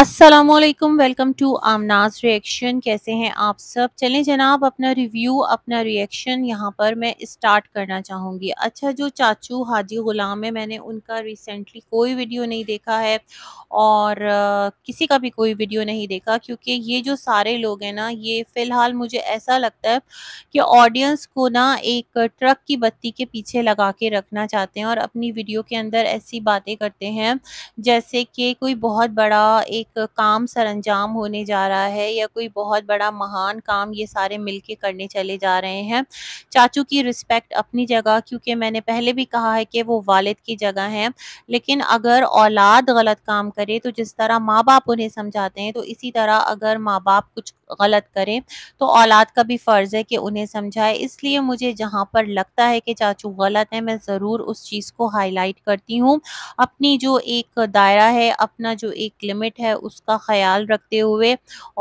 Aslam welcome to आमनाज reaction कैसे हैं आप सब चलें जनाब अपना रिव्यू अपना रिएक्शन यहाँ पर मैं स्टार्ट करना चाहूँगी अच्छा जो चाचू हाजी ग़ुलाम है मैंने उनका रिसेंटली कोई वीडियो नहीं देखा है और आ, किसी का भी कोई वीडियो नहीं देखा क्योंकि ये जो सारे लोग हैं ना ये फ़िलहाल मुझे ऐसा लगता है कि ऑडियंस को ना एक ट्रक की बत्ती के पीछे लगा के रखना चाहते हैं और अपनी वीडियो के अंदर ऐसी बातें करते हैं जैसे कि कोई बहुत बड़ा एक काम सरंजाम होने जा रहा है या कोई बहुत बड़ा महान काम ये सारे मिलके करने चले जा रहे हैं चाचू की रिस्पेक्ट अपनी जगह क्योंकि मैंने पहले भी कहा है कि वो वालिद की जगह हैं लेकिन अगर औलाद गलत काम करे तो जिस तरह माँ बाप उन्हें समझाते हैं तो इसी तरह अगर माँ बाप कुछ गलत करें तो औलाद का भी फ़र्ज़ है कि उन्हें समझाए इसलिए मुझे जहाँ पर लगता है कि चाचू गलत है मैं ज़रूर उस चीज़ को हाईलाइट करती हूँ अपनी जो एक दायरा है अपना जो एक लिमिट बजट है उसका ख्याल रखते हुए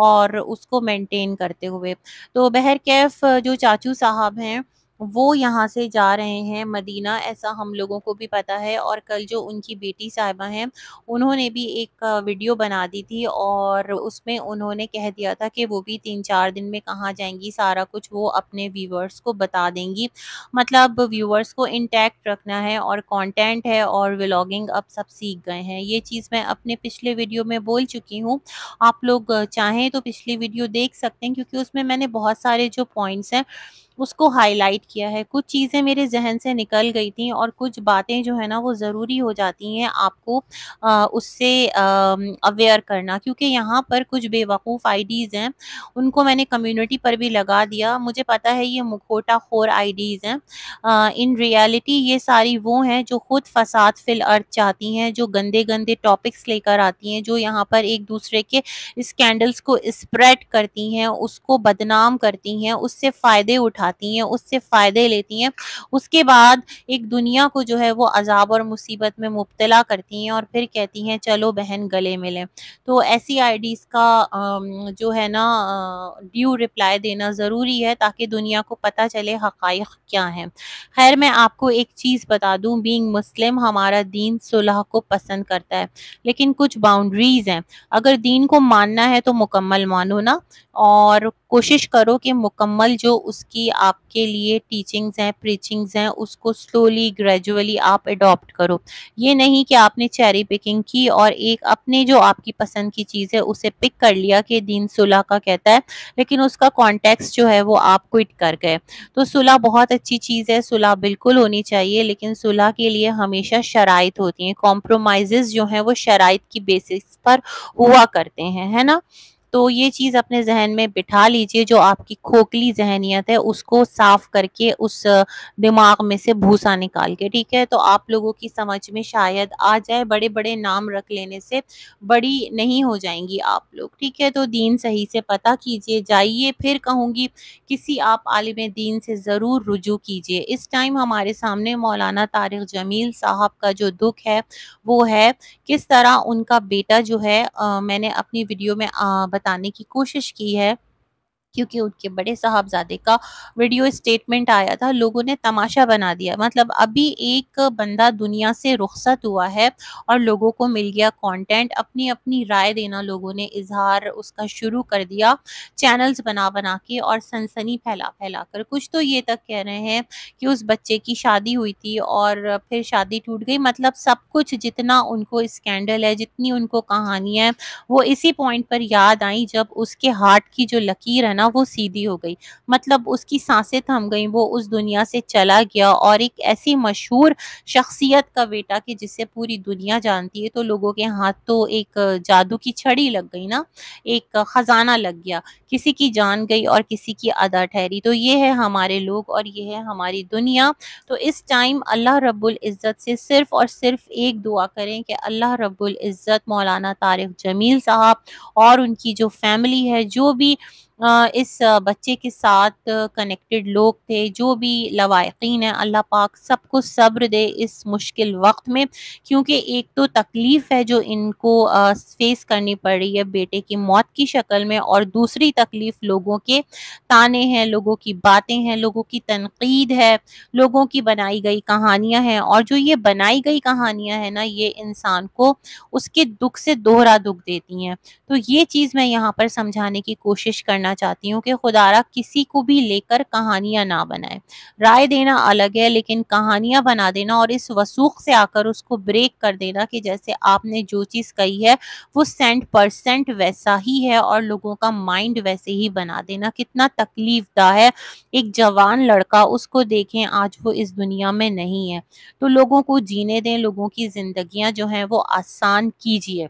और उसको मेंटेन करते हुए तो बहर कैफ जो चाचू साहब हैं वो यहाँ से जा रहे हैं मदीना ऐसा हम लोगों को भी पता है और कल जो उनकी बेटी साहिबा हैं उन्होंने भी एक वीडियो बना दी थी और उसमें उन्होंने कह दिया था कि वो भी तीन चार दिन में कहाँ जाएंगी सारा कुछ वो अपने व्यूवर्स को बता देंगी मतलब व्यूवर्स को इंटैक्ट रखना है और कंटेंट है और व्लॉगिंग अब सब सीख गए हैं ये चीज़ मैं अपने पिछले वीडियो में बोल चुकी हूँ आप लोग चाहें तो पिछली वीडियो देख सकते हैं क्योंकि उसमें मैंने बहुत सारे जो पॉइंट्स हैं उसको हाईलाइट किया है कुछ चीज़ें मेरे जहन से निकल गई थी और कुछ बातें जो है ना वो ज़रूरी हो जाती हैं आपको आ, उससे अवेयर करना क्योंकि यहाँ पर कुछ बेवकूफ़ आईडीज़ हैं उनको मैंने कम्युनिटी पर भी लगा दिया मुझे पता है ये मुखोटा खोर आईडीज़ हैं इन रियलिटी ये सारी वो हैं जो खुद फसाद फिल अर्थ चाहती हैं जो गंदे गंदे टॉपिक्स लेकर आती हैं जो यहाँ पर एक दूसरे के स्कैंडल्स को स्प्रेड करती हैं उसको बदनाम करती हैं उससे फ़ायदे उठा उठाती हैं उससे फ़ायदे लेती हैं उसके बाद एक दुनिया को जो है वो अजाब और मुसीबत में मुबतला करती हैं और फिर कहती हैं चलो बहन गले मिलें तो ऐसी आईडीज़ का जो है ना ड्यू रिप्लाई देना ज़रूरी है ताकि दुनिया को पता चले हक़ क्या हैं खैर मैं आपको एक चीज़ बता दूँ बींग मुस्लिम हमारा दीन सुलह को पसंद करता है लेकिन कुछ बाउंड्रीज़ हैं अगर दीन को मानना है तो मुकम्मल मानो ना और कोशिश करो कि मुकम्मल जो उसकी आपके लिए टीचिंग्स हैं प्रीचिंग्स हैं उसको स्लोली ग्रेजुअली आप अडॉप्ट करो ये नहीं कि आपने चेरी पिकिंग की और एक अपने जो आपकी पसंद की चीज़ है उसे पिक कर लिया कि दीन सुलह का कहता है लेकिन उसका कॉन्टेक्स्ट जो है वो आप क्विट कर गए तो सुलह बहुत अच्छी चीज़ है सुलह बिल्कुल होनी चाहिए लेकिन सुलह के लिए हमेशा शराइ होती हैं कॉम्प्रोमाइज़ जो हैं वो शराइ की बेसिस पर हुआ करते हैं है ना तो ये चीज़ अपने जहन में बिठा लीजिए जो आपकी खोखली जहनीत है उसको साफ करके उस दिमाग में से भूसा निकाल के ठीक है तो आप लोगों की समझ में शायद आ जाए बड़े बड़े नाम रख लेने से बड़ी नहीं हो जाएंगी आप लोग ठीक है तो दीन सही से पता कीजिए जाइए फिर कहूँगी किसी आप आलिम दीन से ज़रूर रुजू कीजिए इस टाइम हमारे सामने मौलाना तारिक जमील साहब का जो दुख है वो है किस तरह उनका बेटा जो है आ, मैंने अपनी वीडियो में आ, बता बताने की कोशिश की है क्योंकि उनके बड़े साहबजादे का वीडियो स्टेटमेंट आया था लोगों ने तमाशा बना दिया मतलब अभी एक बंदा दुनिया से रुखसत हुआ है और लोगों को मिल गया कंटेंट अपनी अपनी राय देना लोगों ने इजहार उसका शुरू कर दिया चैनल्स बना बना के और सनसनी फैला फैला कर कुछ तो ये तक कह रहे हैं कि उस बच्चे की शादी हुई थी और फिर शादी टूट गई मतलब सब कुछ जितना उनको स्कैंडल है जितनी उनको कहानी है वो इसी पॉइंट पर याद आई जब उसके हार्ट की जो लकीर है ना ना वो सीधी हो गई मतलब उसकी सांसें थम गई वो उस दुनिया से चला गया और एक ऐसी मशहूर शख्सियत का बेटा कि जिसे पूरी दुनिया जानती है तो लोगों के हाथ तो एक जादू की छड़ी लग गई ना एक ख़जाना लग गया किसी की जान गई और किसी की अदा ठहरी तो ये है हमारे लोग और ये है हमारी दुनिया तो इस टाइम अल्लाह रब्बुल इज़्ज़त से सिर्फ और सिर्फ एक दुआ करें कि अल्लाह रब्बुल इज़्ज़त मौलाना तारिक जमील साहब और उनकी जो फैमिली है जो भी इस बच्चे के साथ कनेक्टेड लोग थे जो भी लवाकिन हैं अल्लाह पाक सबको सब्र दे इस मुश्किल वक्त में क्योंकि एक तो तकलीफ़ है जो इनको फेस करनी पड़ रही है बेटे की मौत की शक्ल में और दूसरी तकलीफ़ लोगों के ताने हैं लोगों की बातें हैं लोगों की तनकीद है लोगों की बनाई गई कहानियाँ हैं और जो ये बनाई गई कहानियाँ हैं ना ये इंसान को उसके दुख से दोहरा दुख देती हैं तो ये चीज़ मैं यहाँ पर समझाने की कोशिश करना करना चाहती हूँ कि खुदारा किसी को भी लेकर कहानियाँ ना बनाए राय देना अलग है लेकिन कहानियाँ बना देना और इस वसूख से आकर उसको ब्रेक कर देना कि जैसे आपने जो चीज़ कही है वो सेंट परसेंट वैसा ही है और लोगों का माइंड वैसे ही बना देना कितना तकलीफदा है एक जवान लड़का उसको देखें आज वो इस दुनिया में नहीं है तो लोगों को जीने दें लोगों की ज़िंदगियाँ जो हैं वो आसान कीजिए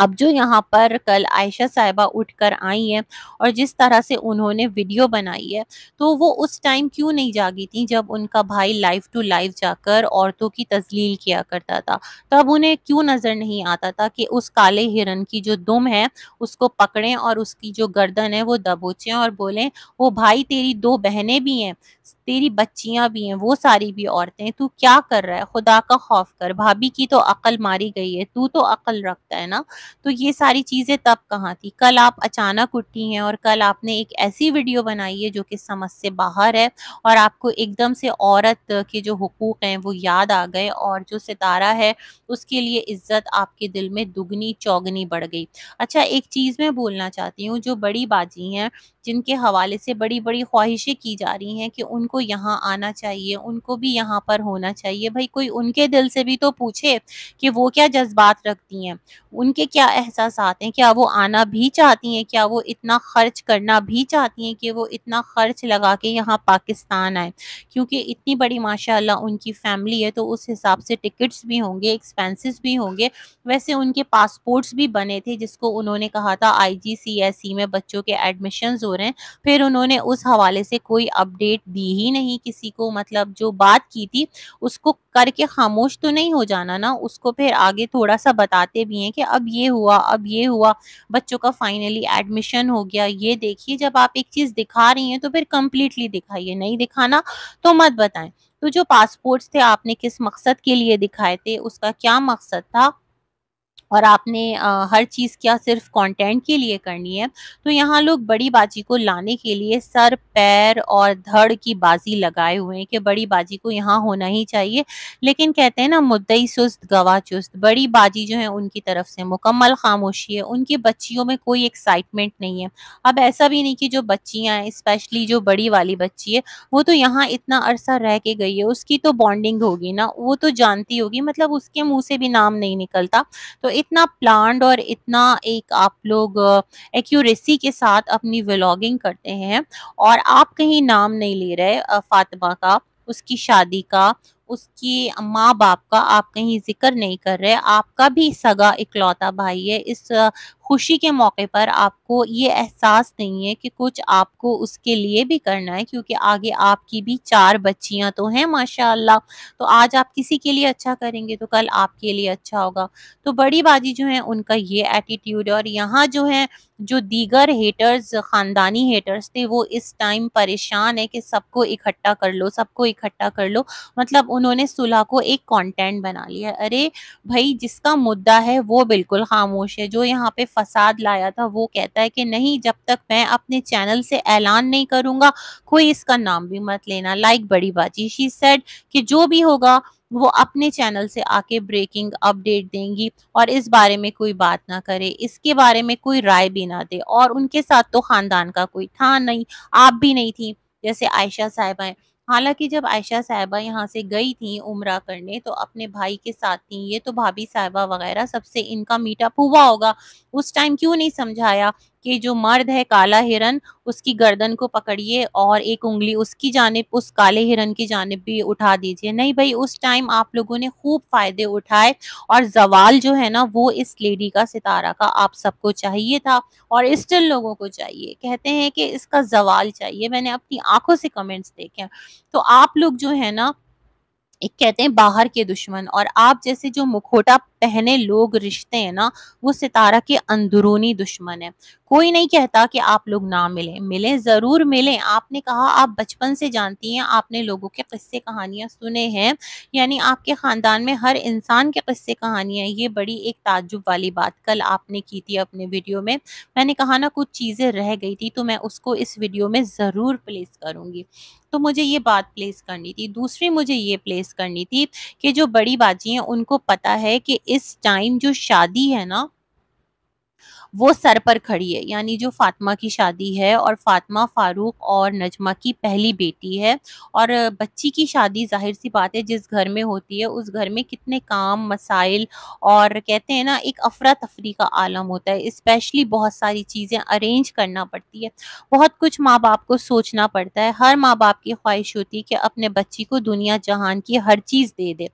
अब जो यहाँ पर कल आयशा साहिबा उठ कर आई हैं और जिस तरह से उन्होंने वीडियो बनाई है तो वो उस टाइम क्यों नहीं जागी थी जब उनका भाई लाइव टू लाइव जाकर औरतों की तजलील किया करता था तब उन्हें क्यों नज़र नहीं आता था कि उस काले हिरन की जो दुम है उसको पकड़ें और उसकी जो गर्दन है वो दबोचें और बोलें वो भाई तेरी दो बहनें भी हैं तेरी बच्चियां भी हैं वो सारी भी औरतें तू क्या कर रहा है खुदा का खौफ कर भाभी की तो अकल मारी गई है तू तो अकल रखता है ना तो ये सारी चीज़ें तब कहाँ थी कल आप अचानक उठी हैं और कल आपने एक ऐसी वीडियो बनाई है जो कि समझ से बाहर है और आपको एकदम से औरत के जो हकूक़ हैं वो याद आ गए और जो सितारा है उसके लिए इज्जत आपके दिल में दुगनी चौगनी बढ़ गई अच्छा एक चीज़ मैं बोलना चाहती हूँ जो बड़ी बाजी हैं जिनके हवाले से बड़ी बड़ी ख्वाहिशें की जा रही हैं कि उनको यहाँ आना चाहिए उनको भी यहाँ पर होना चाहिए भाई कोई उनके दिल से भी तो पूछे कि वो क्या जज्बात रखती हैं उनके क्या एहसास हैं क्या वो आना भी चाहती हैं क्या वो इतना खर्च करना भी चाहती हैं कि वो इतना खर्च लगा के यहाँ पाकिस्तान आए क्योंकि इतनी बड़ी माशाल्लाह उनकी फैमिली है तो उस हिसाब से टिकट्स भी होंगे एक्सपेंसेस भी होंगे वैसे उनके पासपोर्ट्स भी बने थे जिसको उन्होंने कहा था आईजीसीएसई e में बच्चों के एडमिशन्स हो रहे हैं फिर उन्होंने उस हवाले से कोई अपडेट दी की ही नहीं किसी को मतलब जो बात की थी उसको करके खामोश तो नहीं हो जाना ना उसको फिर आगे थोड़ा सा बताते भी हैं कि अब ये हुआ अब ये हुआ बच्चों का फाइनली एडमिशन हो गया ये देखिए जब आप एक चीज़ दिखा रही हैं तो फिर कम्प्लीटली दिखाइए नहीं दिखाना तो मत बताएं तो जो पासपोर्ट्स थे आपने किस मकसद के लिए दिखाए थे उसका क्या मकसद था और आपने हर चीज़ क्या सिर्फ कंटेंट के लिए करनी है तो यहाँ लोग बड़ी बाजी को लाने के लिए सर पैर और धड़ की बाजी लगाए हुए हैं कि बड़ी बाजी को यहाँ होना ही चाहिए लेकिन कहते हैं ना मुद्दई सुस्त गवाह चुस्त बड़ी बाजी जो है उनकी तरफ से मुकम्मल खामोशी है उनकी बच्चियों में कोई एक्साइटमेंट नहीं है अब ऐसा भी नहीं कि जो बच्चियाँ हैं स्पेशली जो बड़ी वाली बच्ची है वो तो यहाँ इतना अरसा रह के गई है उसकी तो बॉन्डिंग होगी ना वो तो जानती होगी मतलब उसके मुँह से भी नाम नहीं निकलता तो इतना प्लान और इतना एक आप लोग एक्यूरेसी के साथ अपनी व्लॉगिंग करते हैं और आप कहीं नाम नहीं ले रहे फातिमा का उसकी शादी का उसकी माँ बाप का आप कहीं जिक्र नहीं कर रहे आपका भी सगा इकलौता भाई है इस खुशी के मौके पर आपको ये एहसास नहीं है कि कुछ आपको उसके लिए भी करना है क्योंकि आगे आपकी भी चार बच्चियां तो हैं माशाल्लाह तो आज आप किसी के लिए अच्छा करेंगे तो कल आपके लिए अच्छा होगा तो बड़ी बाजी जो है उनका ये एटीट्यूड और यहाँ जो है जो दीगर हेटर्स ख़ानदानी हेटर्स थे वो इस टाइम परेशान है कि सबको इकट्ठा कर लो सबको इकट्ठा कर लो मतलब उन्होंने सुलह को एक कंटेंट बना लिया अरे भाई जिसका मुद्दा है वो बिल्कुल खामोश है जो यहाँ पे फसाद लाया था वो कहता है कि नहीं जब तक मैं अपने चैनल से ऐलान नहीं करूँगा कोई इसका नाम भी मत लेना लाइक बड़ी बाजी शी सेड कि जो भी होगा वो अपने चैनल से आके ब्रेकिंग अपडेट देंगी और इस बारे में कोई बात ना करे इसके बारे में कोई राय भी ना दे और उनके साथ तो ख़ानदान का कोई था नहीं आप भी नहीं थी जैसे आयशा साहिबा हैं हालांकि जब आयशा साहिबा यहाँ से गई थी उम्र करने तो अपने भाई के साथ थी ये तो भाभी साहिबा वगैरह सबसे इनका मीटअप हुआ होगा उस टाइम क्यों नहीं समझाया कि जो मर्द है काला हिरन उसकी गर्दन को पकड़िए और एक उंगली उसकी जानब उस काले हिरन की जानब भी उठा दीजिए नहीं भाई उस टाइम आप लोगों ने खूब फ़ायदे उठाए और जवाल जो है ना वो इस लेडी का सितारा का आप सबको चाहिए था और स्टिल लोगों को चाहिए कहते हैं कि इसका जवाल चाहिए मैंने अपनी आंखों से कमेंट्स देखे तो आप लोग जो है ना एक कहते हैं बाहर के दुश्मन और आप जैसे जो मुखोटा पहने लोग रिश्ते हैं ना वो सितारा के अंदरूनी दुश्मन है कोई नहीं कहता कि आप लोग ना मिलें मिलें ज़रूर मिलें आपने कहा आप बचपन से जानती हैं आपने लोगों के किस्से कहानियां सुने हैं यानी आपके ख़ानदान में हर इंसान के किस्से कहानियां ये बड़ी एक ताजुब वाली बात कल आपने की थी अपने वीडियो में मैंने कहा ना कुछ चीज़ें रह गई थी तो मैं उसको इस वीडियो में ज़रूर प्लेस करूंगी तो मुझे ये बात प्लेस करनी थी दूसरी मुझे ये प्लेस करनी थी कि जो बड़ी बाजी हैं उनको पता है कि इस टाइम जो शादी है ना वो सर पर खड़ी है यानी जो फातिमा की शादी है और फातिमा फारूक और नजमा की पहली बेटी है और बच्ची की शादी जाहिर सी बात है जिस घर में होती है उस घर में कितने काम मसाइल और कहते हैं ना एक अफरा तफरी का आलम होता है इस्पेशली बहुत सारी चीज़ें अरेंज करना पड़ती है बहुत कुछ माँ बाप को सोचना पड़ता है हर माँ बाप की ख्वाहिश होती है कि अपने बच्ची को दुनिया जहान की हर चीज़ दे दे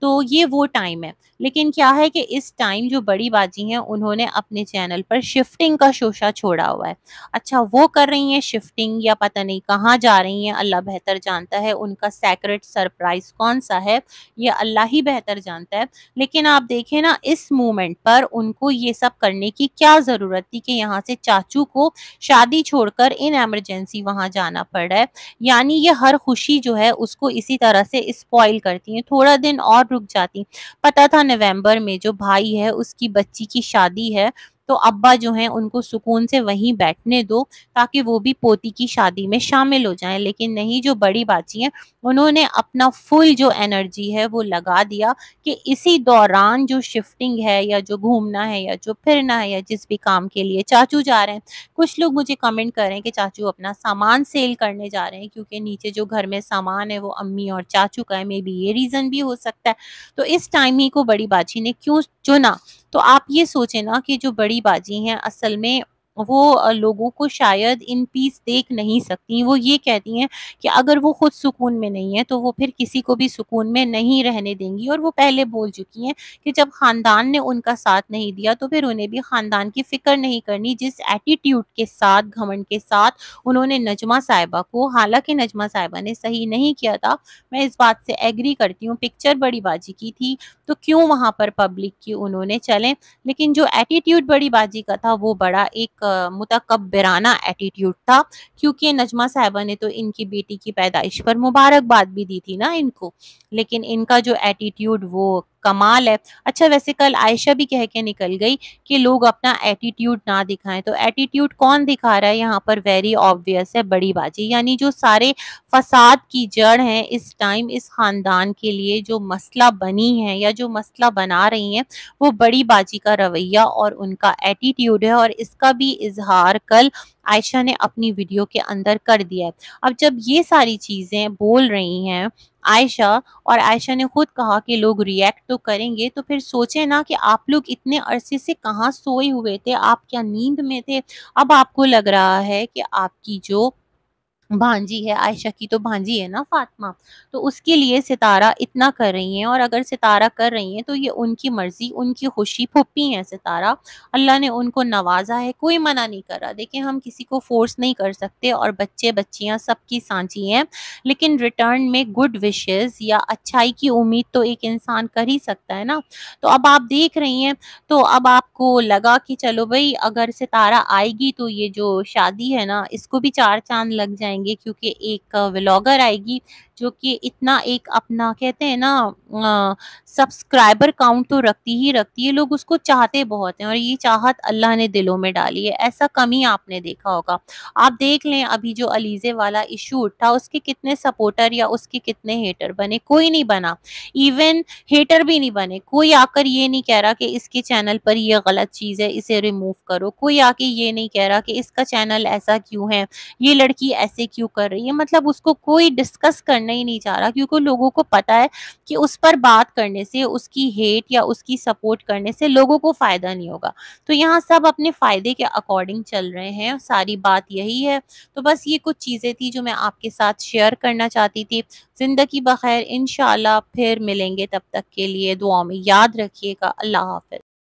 तो ये वो टाइम है लेकिन क्या है कि इस टाइम जो बड़ी बाजी हैं उन्होंने अपने चैनल लेवल पर शिफ्टिंग का शोशा छोड़ा हुआ है अच्छा वो कर रही हैं शिफ्टिंग या पता नहीं कहाँ जा रही हैं अल्लाह बेहतर जानता है उनका सेक्रेट सरप्राइज कौन सा है ये अल्लाह ही बेहतर जानता है लेकिन आप देखें ना इस मोमेंट पर उनको ये सब करने की क्या ज़रूरत थी कि यहाँ से चाचू को शादी छोड़कर इन एमरजेंसी वहाँ जाना पड़ रहा है यानी ये हर खुशी जो है उसको इसी तरह से स्पॉइल करती हैं थोड़ा दिन और रुक जाती पता था नवंबर में जो भाई है उसकी बच्ची की शादी है तो अब्बा जो हैं उनको सुकून से वहीं बैठने दो ताकि वो भी पोती की शादी में शामिल हो जाएं लेकिन नहीं जो बड़ी बाची हैं उन्होंने अपना फुल जो एनर्जी है वो लगा दिया कि इसी दौरान जो शिफ्टिंग है या जो घूमना है या जो फिरना है या जिस भी काम के लिए चाचू जा रहे हैं कुछ लोग मुझे कमेंट कर रहे हैं कि चाचू अपना सामान सेल करने जा रहे हैं क्योंकि नीचे जो घर में सामान है वो अम्मी और चाचू का है मे बी ये रीज़न भी हो सकता है तो इस टाइम ही को बड़ी बाची ने क्यों चुना तो आप ये सोचे ना कि जो बड़ी बाजी हैं असल में वो लोगों को शायद इन पीस देख नहीं सकती वो ये कहती हैं कि अगर वो खुद सुकून में नहीं है तो वो फिर किसी को भी सुकून में नहीं रहने देंगी और वो पहले बोल चुकी हैं कि जब ख़ानदान ने उनका साथ नहीं दिया तो फिर उन्हें भी ख़ानदान की फ़िक्र नहीं करनी जिस एटीट्यूड के साथ घमंड के साथ उन्होंने नजमा साहिबा को हालांकि नजमा साहिबा ने सही नहीं किया था मैं इस बात से एग्री करती हूँ पिक्चर बड़ी बाजी की थी तो क्यों वहाँ पर पब्लिक की उन्होंने चले लेकिन जो एटीट्यूड बड़ी बाजी का था वो बड़ा एक मुतकबराना एटीट्यूड था क्योंकि नजमा साहबा ने तो इनकी बेटी की पैदाइश पर मुबारकबाद भी दी थी ना इनको लेकिन इनका जो एटीट्यूड वो कमाल है अच्छा वैसे कल आयशा भी कह के निकल गई कि लोग अपना एटीट्यूड ना दिखाएं तो एटीट्यूड कौन दिखा रहा है यहाँ पर वेरी ऑब्वियस है बड़ी बाजी यानी जो सारे फसाद की जड़ है इस टाइम इस खानदान के लिए जो मसला बनी है या जो मसला बना रही हैं वो बड़ी बाजी का रवैया और उनका एटीट्यूड है और इसका भी इजहार कल आयशा ने अपनी वीडियो के अंदर कर दिया है अब जब ये सारी चीज़ें बोल रही हैं आयशा और आयशा ने खुद कहा कि लोग रिएक्ट तो करेंगे तो फिर सोचे ना कि आप लोग इतने अरसे से कहाँ सोए हुए थे आप क्या नींद में थे अब आपको लग रहा है कि आपकी जो भांजी है आयशा की तो भांजी है ना फातिमा तो उसके लिए सितारा इतना कर रही हैं और अगर सितारा कर रही हैं तो ये उनकी मर्ज़ी उनकी खुशी फुप्पी हैं सितारा अल्लाह ने उनको नवाजा है कोई मना नहीं कर रहा देखिए हम किसी को फोर्स नहीं कर सकते और बच्चे बच्चियाँ सबकी सांची हैं लेकिन रिटर्न में गुड विशेज़ या अच्छाई की उम्मीद तो एक इंसान कर ही सकता है ना तो अब आप देख रही हैं तो अब आपको लगा कि चलो भाई अगर सितारा आएगी तो ये जो शादी है ना इसको भी चार चांद लग जाएंगे करेंगे क्योंकि एक व्लॉगर आएगी जो कि इतना एक अपना कहते हैं ना सब्सक्राइबर काउंट तो रखती ही रखती है लोग उसको चाहते बहुत हैं और ये चाहत अल्लाह ने दिलों में डाली है ऐसा कम ही आपने देखा होगा आप देख लें अभी जो अलीजे वाला इशू उठा उसके कितने सपोर्टर या उसके कितने हेटर बने कोई नहीं बना इवन हेटर भी नहीं बने कोई आकर ये नहीं कह रहा कि इसके चैनल पर यह गलत चीज़ है इसे रिमूव करो कोई आके ये नहीं कह रहा कि इसका चैनल ऐसा क्यों है ये लड़की ऐसे ऐसे क्यों कर रही है मतलब उसको कोई डिस्कस करना ही नहीं चाह रहा क्योंकि लोगों को पता है कि उस पर बात करने से उसकी हेट या उसकी सपोर्ट करने से लोगों को फायदा नहीं होगा तो यहाँ सब अपने फायदे के अकॉर्डिंग चल रहे हैं सारी बात यही है तो बस ये कुछ चीज़ें थी जो मैं आपके साथ शेयर करना चाहती थी ज़िंदगी बखैर इनशाला फिर मिलेंगे तब तक के लिए दुआ में याद रखिएगा अल्लाह हाफि